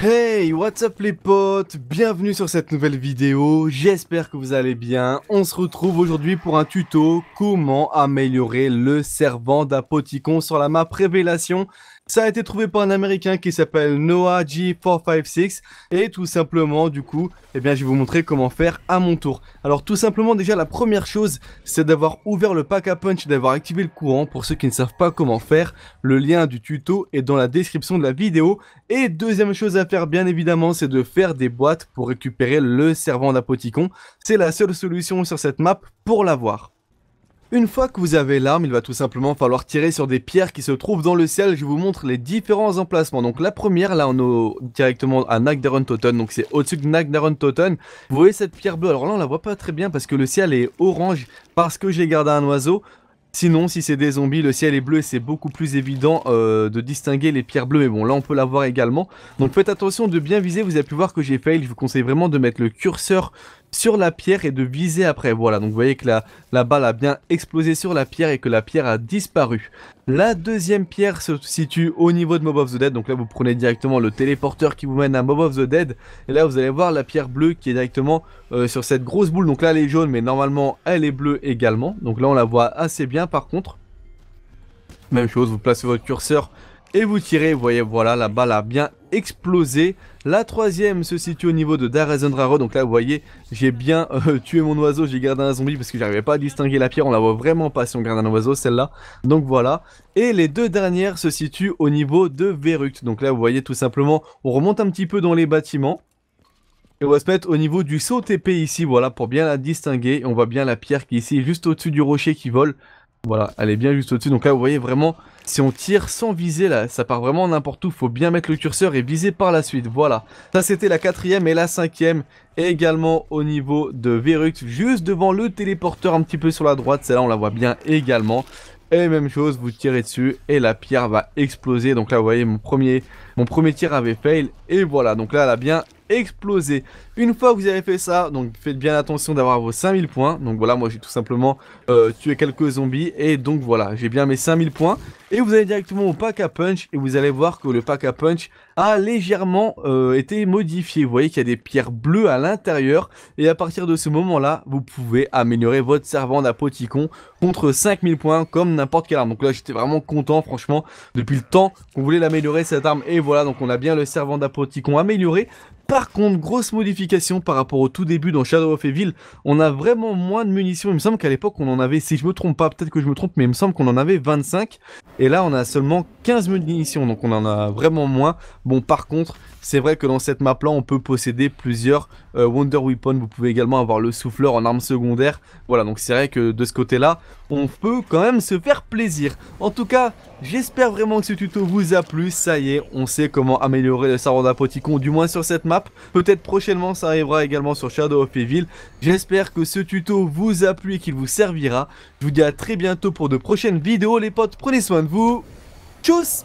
Hey, what's up les potes Bienvenue sur cette nouvelle vidéo, j'espère que vous allez bien. On se retrouve aujourd'hui pour un tuto comment améliorer le servant d'Apoticon sur la map Révélation. Ça a été trouvé par un américain qui s'appelle Noah G456 et tout simplement du coup, eh bien je vais vous montrer comment faire à mon tour. Alors tout simplement déjà la première chose c'est d'avoir ouvert le pack à punch d'avoir activé le courant. Pour ceux qui ne savent pas comment faire, le lien du tuto est dans la description de la vidéo. Et deuxième chose à faire bien évidemment c'est de faire des boîtes pour récupérer le servant d'Apoticon. C'est la seule solution sur cette map pour l'avoir. Une fois que vous avez l'arme, il va tout simplement falloir tirer sur des pierres qui se trouvent dans le ciel. Je vous montre les différents emplacements. Donc la première, là on est directement à Nagdaron Totten, donc c'est au-dessus de Nagdaron Totten. Vous voyez cette pierre bleue, alors là on la voit pas très bien parce que le ciel est orange, parce que j'ai gardé un oiseau. Sinon, si c'est des zombies, le ciel est bleu et c'est beaucoup plus évident euh, de distinguer les pierres bleues. Mais bon, là, on peut la voir également. Donc faites attention de bien viser. Vous avez pu voir que j'ai fail. Je vous conseille vraiment de mettre le curseur sur la pierre et de viser après. Voilà, donc vous voyez que la, balle a bien explosé sur la pierre et que la pierre a disparu. La deuxième pierre se situe au niveau de Mob of the Dead, donc là vous prenez directement le téléporteur qui vous mène à Mob of the Dead, et là vous allez voir la pierre bleue qui est directement euh, sur cette grosse boule, donc là elle est jaune, mais normalement elle est bleue également, donc là on la voit assez bien par contre. Même chose, vous placez votre curseur et vous tirez, vous voyez, voilà, la balle a bien explosé. La troisième se situe au niveau de Raro. donc là vous voyez, j'ai bien euh, tué mon oiseau, j'ai gardé un zombie parce que j'arrivais pas à distinguer la pierre, on la voit vraiment pas si on garde un oiseau, celle-là. Donc voilà, et les deux dernières se situent au niveau de Verruct, donc là vous voyez tout simplement, on remonte un petit peu dans les bâtiments. Et on va se mettre au niveau du saut TP ici, voilà, pour bien la distinguer. On voit bien la pierre qui est ici, juste au-dessus du rocher qui vole. Voilà, elle est bien juste au-dessus. Donc là, vous voyez vraiment, si on tire sans viser, là, ça part vraiment n'importe où. Faut bien mettre le curseur et viser par la suite. Voilà. Ça, c'était la quatrième et la cinquième. également au niveau de Verux, juste devant le téléporteur, un petit peu sur la droite. Celle-là, on la voit bien également. Et même chose, vous tirez dessus et la pierre va exploser. Donc là, vous voyez, mon premier, mon premier tir avait fail. Et voilà, donc là, elle a bien exploser. Une fois que vous avez fait ça, donc faites bien attention d'avoir vos 5000 points. Donc voilà, moi j'ai tout simplement euh, tué quelques zombies et donc voilà, j'ai bien mes 5000 points. Et vous allez directement au pack à punch et vous allez voir que le pack à punch a légèrement euh, été modifié. Vous voyez qu'il y a des pierres bleues à l'intérieur et à partir de ce moment-là, vous pouvez améliorer votre servant d'apoticon contre 5000 points comme n'importe quelle arme. Donc là, j'étais vraiment content, franchement, depuis le temps qu'on voulait l'améliorer cette arme. Et voilà, donc on a bien le servant d'apoticon amélioré. Par contre, grosse modification par rapport au tout début dans Shadow of Evil, on a vraiment moins de munitions. Il me semble qu'à l'époque on en avait, si je me trompe pas, peut-être que je me trompe, mais il me semble qu'on en avait 25. Et là on a seulement 15 munitions, donc on en a vraiment moins. Bon, par contre, c'est vrai que dans cette map-là, on peut posséder plusieurs euh, Wonder Weapons. Vous pouvez également avoir le souffleur en arme secondaire. Voilà, donc c'est vrai que de ce côté-là, on peut quand même se faire plaisir. En tout cas, j'espère vraiment que ce tuto vous a plu. Ça y est, on sait comment améliorer le serveur d'Apoticon, du moins sur cette map. Peut-être prochainement, ça arrivera également sur Shadow of Evil. J'espère que ce tuto vous a plu et qu'il vous servira. Je vous dis à très bientôt pour de prochaines vidéos, les potes. Prenez soin de vous. Tschüss!